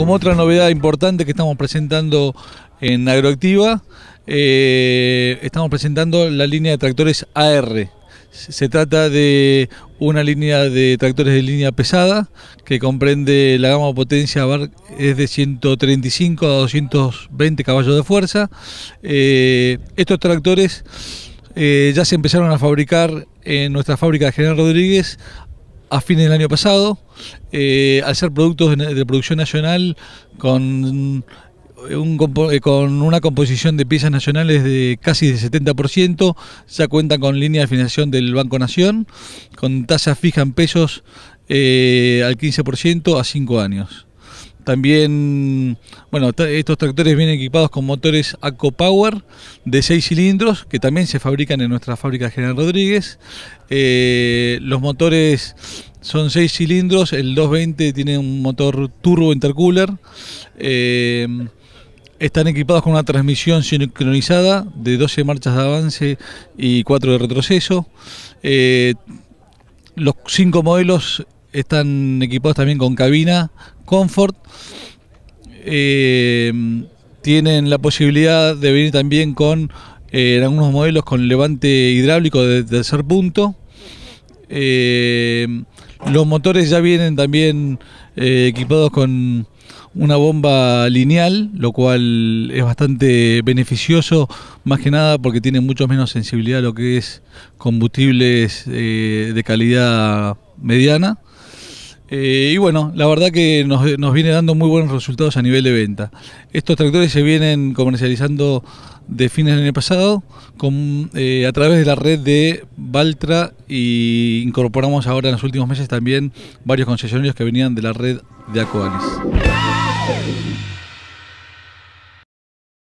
como otra novedad importante que estamos presentando en Agroactiva, eh, estamos presentando la línea de tractores AR. Se trata de una línea de tractores de línea pesada que comprende la gama de potencia es de 135 a 220 caballos de fuerza. Eh, estos tractores eh, ya se empezaron a fabricar en nuestra fábrica de General Rodríguez a fines del año pasado, eh, al ser productos de, producción nacional con eh, eh, con una composición de piezas nacionales de casi de 70%, ya cuentan con línea de financiación del Banco Nación, con tasa fija en pesos al 15% a 5 años. También, bueno, estos tractores vienen equipados con motores ACO de 6 cilindros que también se fabrican en nuestra fábrica General Rodríguez. Eh, los motores son 6 cilindros, el 220 tiene un motor turbo intercooler. Eh, están equipados con una transmisión sincronizada de 12 marchas de avance y 4 de retroceso. Eh, los 5 modelos están equipados también con cabina, Comfort, eh, tienen la posibilidad de venir también con, eh, en algunos modelos, con levante hidráulico de tercer punto. Eh, los motores ya vienen también equipados con una bomba lineal, lo cual es bastante beneficioso, más que nada porque tiene mucho menos sensibilidad a lo que es combustibles de calidad mediana. Eh, y bueno, la verdad que nos, viene dando muy buenos resultados a nivel de venta. Estos tractores se vienen comercializando de fines del año pasado con, eh, a través de la red de Valtra e incorporamos ahora en los últimos meses también varios concesionarios que venían de la red de Aquanis.